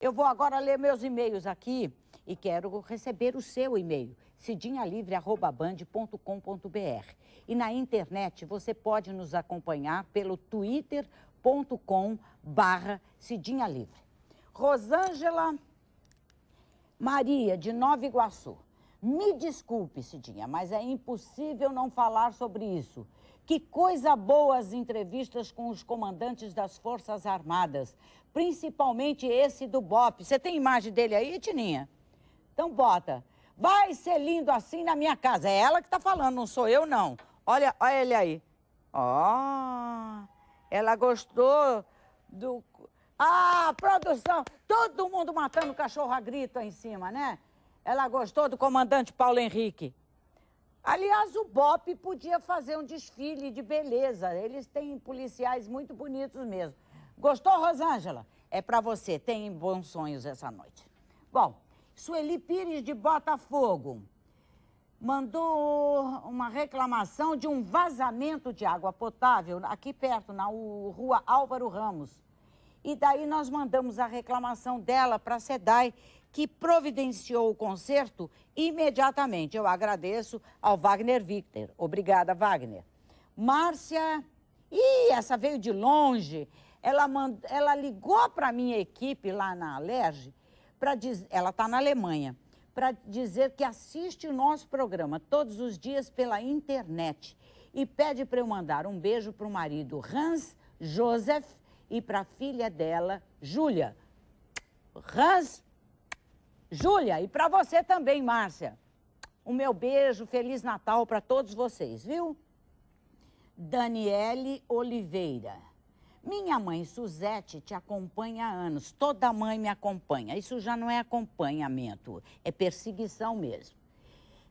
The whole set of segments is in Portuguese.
Eu vou agora ler meus e-mails aqui e quero receber o seu e-mail, cidinhalivre.band.com.br. E na internet você pode nos acompanhar pelo twitter.com.br barra Livre. Rosângela Maria, de Nova Iguaçu. Me desculpe, Cidinha, mas é impossível não falar sobre isso. Que coisa boa as entrevistas com os comandantes das Forças Armadas, principalmente esse do BOP. Você tem imagem dele aí, Tininha? Então bota. Vai ser lindo assim na minha casa. É ela que está falando, não sou eu não. Olha, olha ele aí. Ó, oh, ela gostou do Ah, produção, todo mundo matando cachorro a grito aí em cima, né? Ela gostou do comandante Paulo Henrique. Aliás, o BOP podia fazer um desfile de beleza. Eles têm policiais muito bonitos mesmo. Gostou, Rosângela? É para você. Tem bons sonhos essa noite. Bom, Sueli Pires de Botafogo mandou uma reclamação de um vazamento de água potável aqui perto, na rua Álvaro Ramos. E daí nós mandamos a reclamação dela para a SEDAI que providenciou o concerto imediatamente. Eu agradeço ao Wagner Victor. Obrigada, Wagner. Márcia, e essa veio de longe. Ela, mand... ela ligou para a minha equipe lá na Alerj, para diz... ela está na Alemanha, para dizer que assiste o nosso programa todos os dias pela internet e pede para eu mandar um beijo para o marido Hans Joseph e para a filha dela, Júlia. Hans Júlia, e para você também, Márcia. O meu beijo, Feliz Natal para todos vocês, viu? Daniele Oliveira. Minha mãe, Suzete, te acompanha há anos. Toda mãe me acompanha. Isso já não é acompanhamento, é perseguição mesmo.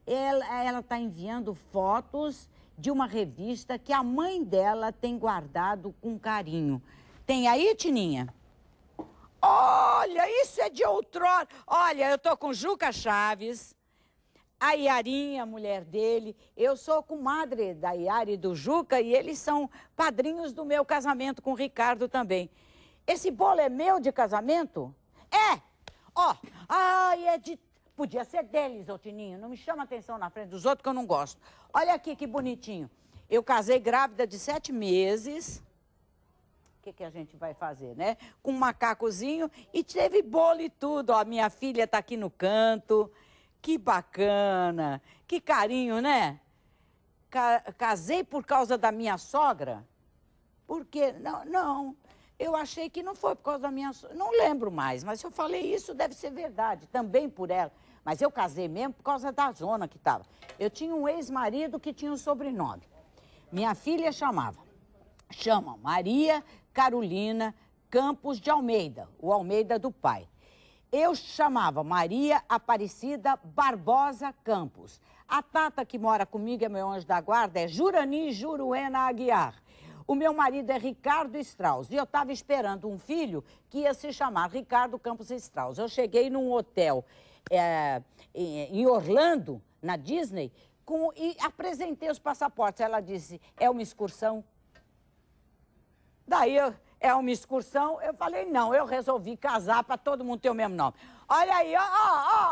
Ela está enviando fotos de uma revista que a mãe dela tem guardado com carinho. Tem aí, Tininha? Olha, isso é de outrora. Olha, eu tô com Juca Chaves, a Iarinha, a mulher dele. Eu sou comadre da Iara e do Juca e eles são padrinhos do meu casamento com o Ricardo também. Esse bolo é meu de casamento? É! Ó, oh, ai, é de. Podia ser deles, ô Tininho. Não me chama atenção na frente dos outros que eu não gosto. Olha aqui que bonitinho. Eu casei grávida de sete meses o que, que, a gente vai fazer, né? Com um macacozinho e teve bolo e tudo. Ó, minha filha tá aqui no canto. Que bacana, que carinho, né? Ca casei por causa da minha sogra? Por quê? Não, não. Eu achei que não foi por causa da minha sogra. Não lembro mais, mas se eu falei isso, deve ser verdade. Também por ela. Mas eu casei mesmo por causa da zona que estava. Eu tinha um ex-marido que tinha um sobrenome. Minha filha chamava chamam Maria Carolina Campos de Almeida, o Almeida do pai. Eu chamava Maria Aparecida Barbosa Campos. A Tata, que mora comigo, é meu anjo da guarda, é Jurani Juruena Aguiar. O meu marido é Ricardo Strauss e eu estava esperando um filho que ia se chamar Ricardo Campos Strauss. Eu cheguei num hotel é, em Orlando, na Disney, com, e apresentei os passaportes. Ela disse: é uma excursão Daí eu, é uma excursão. Eu falei, não, eu resolvi casar para todo mundo ter o mesmo nome. Olha aí, ó, ó,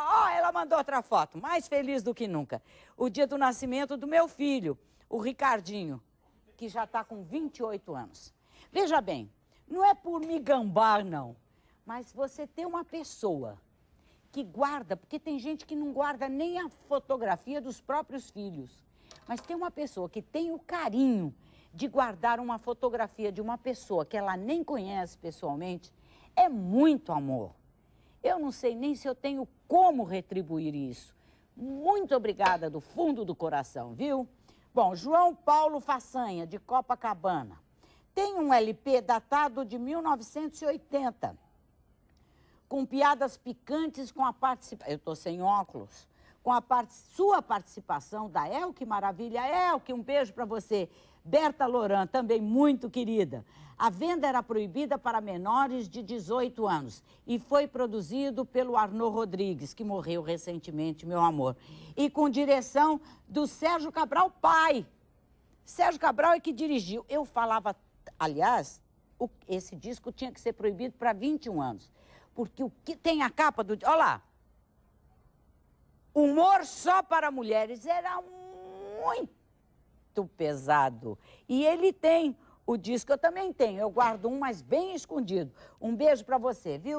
ó, ó, ela mandou outra foto. Mais feliz do que nunca. O dia do nascimento do meu filho, o Ricardinho, que já está com 28 anos. Veja bem, não é por me gambar, não. Mas você tem uma pessoa que guarda, porque tem gente que não guarda nem a fotografia dos próprios filhos. Mas tem uma pessoa que tem o carinho de guardar uma fotografia de uma pessoa que ela nem conhece pessoalmente é muito amor. Eu não sei nem se eu tenho como retribuir isso. Muito obrigada do fundo do coração, viu? Bom, João Paulo Façanha, de Copacabana. Tem um LP datado de 1980, com piadas picantes com a participação. Eu estou sem óculos com a part sua participação da El, que maravilha, El, que um beijo para você. Berta Loran, também muito querida. A venda era proibida para menores de 18 anos e foi produzido pelo Arnaud Rodrigues, que morreu recentemente, meu amor. E com direção do Sérgio Cabral, pai. Sérgio Cabral é que dirigiu. Eu falava, aliás, o, esse disco tinha que ser proibido para 21 anos. Porque o que tem a capa do. Olha lá, humor só para mulheres era muito pesado. E ele tem o disco, eu também tenho, eu guardo um, mas bem escondido. Um beijo para você, viu?